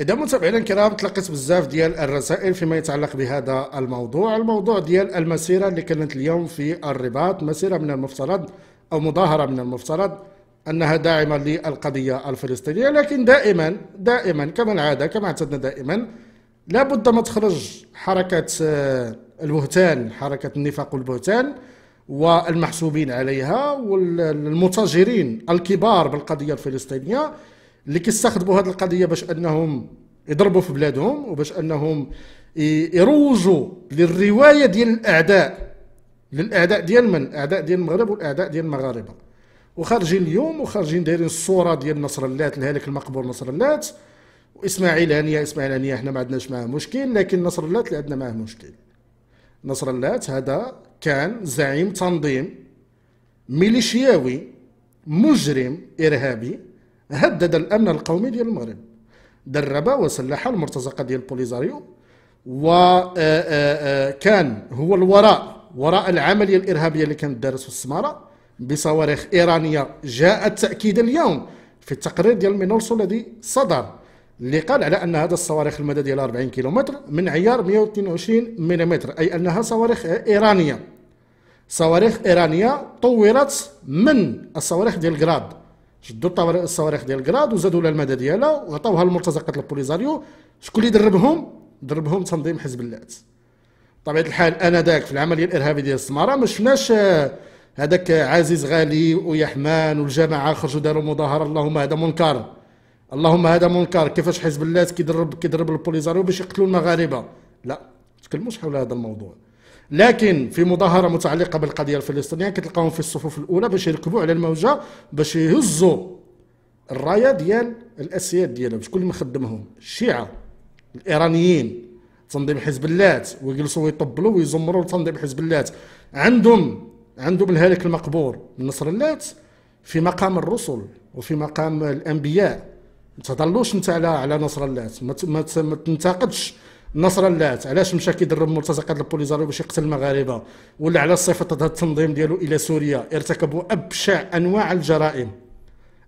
إذا متابعينا الكرام تلقيت بزاف ديال الرسائل فيما يتعلق بهذا الموضوع الموضوع ديال المسيرة اللي كانت اليوم في الرباط مسيرة من المفترض أو مظاهرة من المفترض أنها داعمة للقضية الفلسطينية لكن دائما دائما كما العادة كما اعتدنا دائما لابد ما تخرج حركة آه، البهتان حركة النفاق والبهتان والمحسوبين عليها والمتاجرين الكبار بالقضية الفلسطينية اللي كيستخدموا هذه القضيه باش انهم يضربوا في بلادهم وباش انهم يروجوا للروايه ديال الاعداء للاعداء ديال من الاعداء ديال المغرب والاعداء ديال المغاربه وخارجين اليوم وخارجين دايرين الصوره ديال نصر اللات الهالك المقبور نصر اللات واسماعيل هنيه اسماعيل هنيه احنا ما عندناش معاه مشكل لكن نصر اللات اللي عندنا معاه مشكل نصر اللات هذا كان زعيم تنظيم ميليشياوي مجرم ارهابي هدد الامن القومي ديال المغرب درب وسلح المرتزقه ديال البوليزاريو وكان آه، آه، آه، هو الوراء وراء العمليه الارهابيه اللي كانت دارت في السماره بصواريخ ايرانيه جاءت تاكيدا اليوم في التقرير ديال مينورسو الذي صدر اللي قال على ان هذا الصواريخ المدى ديالها 40 كيلومتر من عيار 122 ملم اي انها صواريخ ايرانيه صواريخ ايرانيه طورت من الصواريخ ديال جراد شدوا الصواريخ ديال كراد وزادوا لها المدى ديالها وعطاوها لمرتزقه البوليزاريو شكون اللي دربهم دربهم تنظيم حزب اللات بطبيعه الحال انا ذاك في العمليه الارهابيه ديال السماره ما شفناش آه، هذاك عزيز غالي ويحمان والجماعه خرجوا داروا مظاهره اللهم هذا منكر اللهم هذا منكر كيفاش حزب اللات كيدرب كيدرب البوليزاريو باش يقتلوا المغاربه لا تكلموش حول هذا الموضوع لكن في مظاهره متعلقه بالقضيه الفلسطينيه كتلقاهم في الصفوف الاولى باش يركبوا على الموجه باش يهزوا الرايه ديال الاسياد ديالهم شكون اللي مخدمهم الشيعه الايرانيين تنظيم حزب اللات ويجلسوا ويطبلوا ويزمروا تنظيم حزب اللات عندهم عندهم الهالك المقبور من نصر اللات في مقام الرسل وفي مقام الانبياء ما تهضرلوش انت على على نصر اللات ما تنتقدش نصر اللات علاش مشى كيدرب مرتزقات البوليزاريو باش يقتل المغاربه ولا على صفه هذا التنظيم ديالو الى سوريا ارتكبوا ابشع انواع الجرائم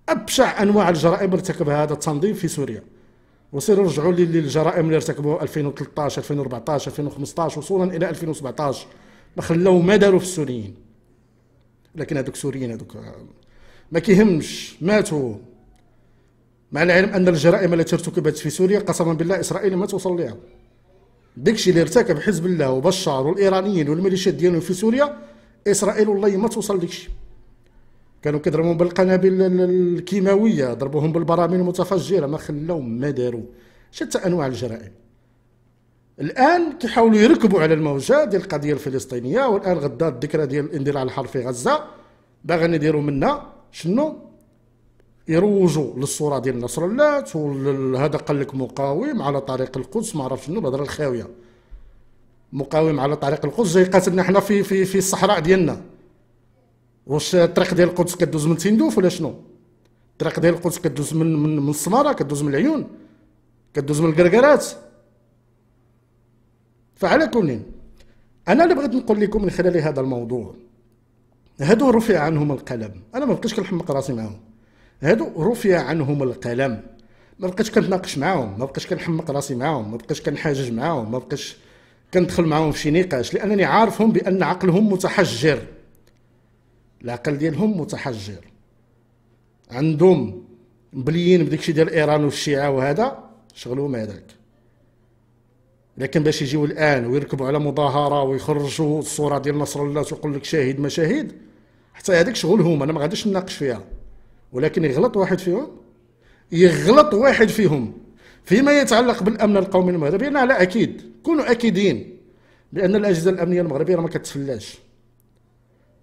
ابشع انواع الجرائم ارتكبها هذا التنظيم في سوريا وصيروا رجعوا للجرائم اللي ارتكبوها 2013 2014 2015 وصولا الى 2017 ما خلاو ما داروا في السوريين لكن هذوك السوريين هذوك آه، ما كيهمش ماتوا مع العلم ان الجرائم التي ارتكبت في سوريا قسما بالله اسرائيل ما توصل لها داكشي اللي ارتكب حزب الله وبشار والايرانيين والميليشيات ديالهم في سوريا اسرائيل والله ما توصل داكشي كانوا كيضربوهم بالقنابل الكيماويه ضربوهم بالبراميل المتفجره ما خلاو ما داروا شتى انواع الجرائم الان كيحاولوا يركبوا على الموجه ديال القضيه الفلسطينيه والان غدا الذكرى ديال الاندلاع الحرب في غزه باغيين يديروا منا شنو يروجوا للصوره ديال الله وهذا قال لك مقاوم على طريق القدس ما عرفش شنو الهضره الخاويه مقاوم على طريق القدس جاي قاتلنا حنا في في في الصحراء ديالنا واش الطريق ديال القدس كدوز من تندوف ولا شنو الطريق ديال القدس كدوز من من من السماره كدوز من العيون كدوز من الكركرات فعلى كل انا اللي بغيت نقول لكم من خلال هذا الموضوع هادو رفع عنهم القلم انا ما بقيتش كنحمق راسي معاهم هادو رفع عنهم القلم ما بقيتش كنتناقش معاهم ما بقيتش كنحمق راسي معاهم ما بقيتش كنحاجج معاهم ما بقيتش كندخل معاهم في شي نقاش لانني عارفهم بان عقلهم متحجر العقل ديالهم متحجر عندهم مبليين بداكشي ديال ايران والشيعه وهذا شغلهم هذاك لكن باش يجيو الان ويركبوا على مظاهره ويخرجوا الصوره ديال نصر الله ويقول لك شاهد ما شاهد حتى هذاك شغلهم انا ما غاديش نناقش فيها ولكن يغلط واحد فيهم يغلط واحد فيهم فيما يتعلق بالامن القومي المغربي انا على اكيد كونوا اكيدين بان الاجهزه الامنيه المغربيه ما كتفلاش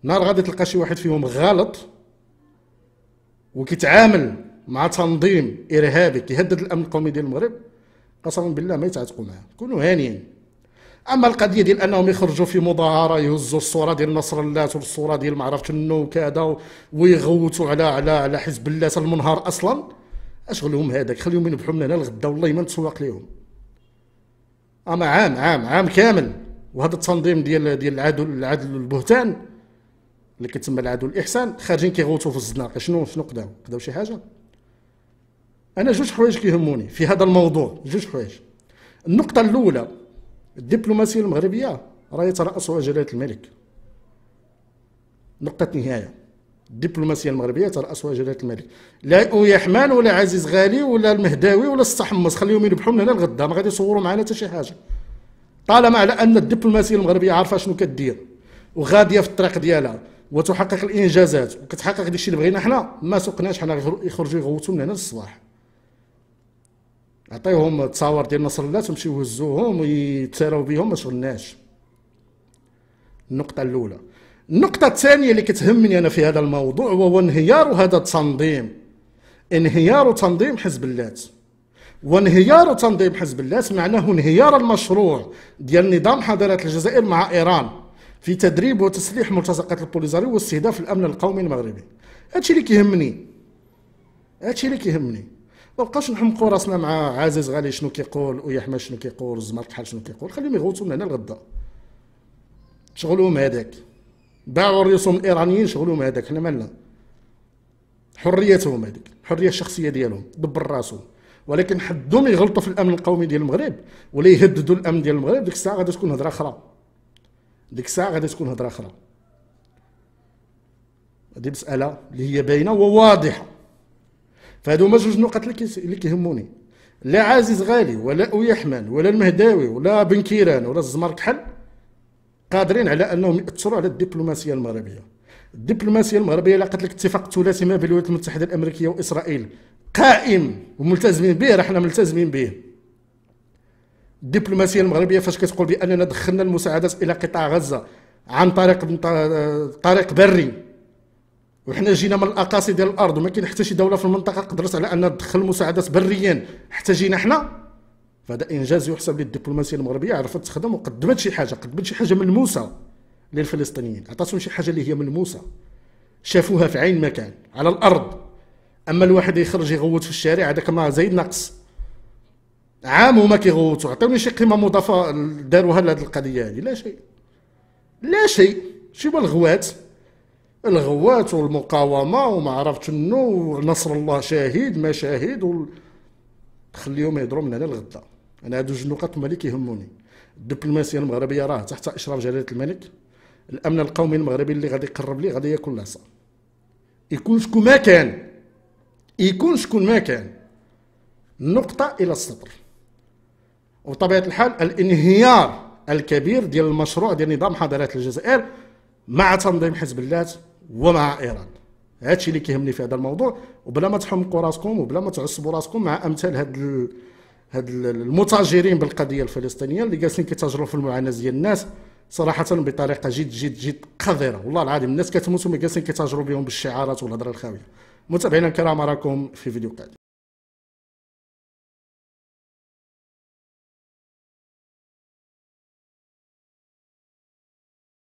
نهار غادي تلقى شي واحد فيهم غلط وكيتعامل مع تنظيم ارهابي كيهدد الامن القومي ديال المغرب قسما بالله ما يتعاتقوا معاه كونوا هانيين اما القضيه ديال انهم يخرجوا في مظاهره يهزوا الصوره ديال نصر الله والصوره ديال ما عرفتش شنو وكذا ويغوتوا على على على حزب الله المنهار اصلا اشغلهم هذاك خليهم ينبحوا من هنا لغدا والله ما نتسوق لهم اما عام عام عام كامل وهذا التنظيم ديال ديال العدل العدل والبهتان اللي كتسمى العدل والاحسان خارجين كيغوتوا في الزناقه شنو شنو قداو قداو شي حاجه انا جوج حوايج كيهموني في هذا الموضوع جوج حوايج النقطه الاولى الدبلوماسيه المغربيه راه يترأسها جلاله الملك نقطه نهايه الدبلوماسيه المغربيه ترأسها جلاله الملك لا يحمان ولا عزيز غالي ولا المهداوي ولا الصحمص خليهم يربحوا من هنا لغدا ما غادي يصوروا معنا حتى شي حاجه طالما على ان الدبلوماسيه المغربيه عارفه شنو كدير وغاديه في الطريق ديالها وتحقق الانجازات وكتحقق داكشي اللي بغينا حنا ما سوقناش حنا يخرجوا يغوتوا من هنا للصباح عطيهم التصاور ديال نصر الله تمشيو يهزوهم ويتساراو بهم ما شغلناش النقطة الأولى النقطة الثانية اللي كتهمني أنا في هذا الموضوع وهو انهيار هذا التنظيم انهيار تنظيم حزب اللات وانهيار تنظيم حزب اللات معناه انهيار المشروع ديال نظام حضارة الجزائر مع إيران في تدريب وتسليح ملتصقات البوليزاريو واستهداف الأمن القومي المغربي هادشي اللي كيهمني هادشي اللي كيهمني ما بقاش نحمقوا راسنا مع عزيز غالي شنو كيقول ويحمى شنو كيقول الزمر كحال شنو كيقول خليهم يغوتوا من هنا لغدا شغلهم هذاك باعوا ريوسهم الايرانيين شغلهم هذاك حنا مالنا حريتهم هذيك الحريه الشخصيه ديالهم دبر راسهم ولكن حدهم يغلطوا في الامن القومي ديال المغرب ولا يهددوا الامن ديال المغرب ديك الساعه غادي تكون هضره اخرى ديك الساعه غادي تكون هضره اخرى هذه مساله اللي هي باينه وواضحه فهادو هما جوج نقط اللي كيهموني لا عزيز غالي ولا ويحمل ولا المهداوي ولا بن كيران ولا الزمرك حل قادرين على انهم ياثروا على الدبلوماسيه المغربيه الدبلوماسيه المغربيه لاقت لك اتفاق ثلاثي ما بين الولايات المتحده الامريكيه واسرائيل قائم وملتزمين به راه حنا ملتزمين به الدبلوماسيه المغربيه فاش كتقول باننا دخلنا المساعدات الى قطاع غزه عن طريق طريق بري وحنا جينا من الاقاصي ديال الارض وما كاين حتى شي دوله في المنطقه قدرت على انها تدخل مساعدات بريا حتى جينا حنا فهذا انجاز يحسب للدبلوماسيه المغربيه عرفت تخدم وقدمت شي حاجه قدمت شي حاجه ملموسه للفلسطينيين عطاتهم شي حاجه اللي هي ملموسه شافوها في عين مكان على الارض اما الواحد يخرج يغوت في الشارع هذاك ما زايد ناقص عام وما كيغوتوا عطيوني شي قيمه مضافه داروها لهذه القضيه هذه لا شيء لا شيء شي بالغوات الغوات والمقاومه وما عرفت شنو نصر الله شهيد ما شهيد خليهم يهضروا من هنا لغدا انا هادو جوج نقط هما اللي كيهموني الدبلوماسيه المغربيه راه تحت اشراف جلاله الملك الامن القومي المغربي اللي غادي يقرب لي غادي ياكل العصا يكون شكون ما كان يكون شكون ما كان نقطه الى السطر وبطبيعه الحال الانهيار الكبير ديال المشروع ديال نظام حضارات الجزائر مع تنظيم حزب الله ومع ايران هادشي اللي كيهمني في هذا الموضوع وبلا ما تحمقوا راسكم وبلا ما تعصبوا راسكم مع امثال هاد ال... هاد المتاجرين بالقضيه الفلسطينيه اللي جالسين كيتاجروا في المعاناه ديال الناس صراحه بطريقه جد جد جد قذره والله العظيم الناس كتموت وما جالسين كيتاجروا بهم بالشعارات والهضره الخاويه متابعينا الكرام اراكم في فيديو قادم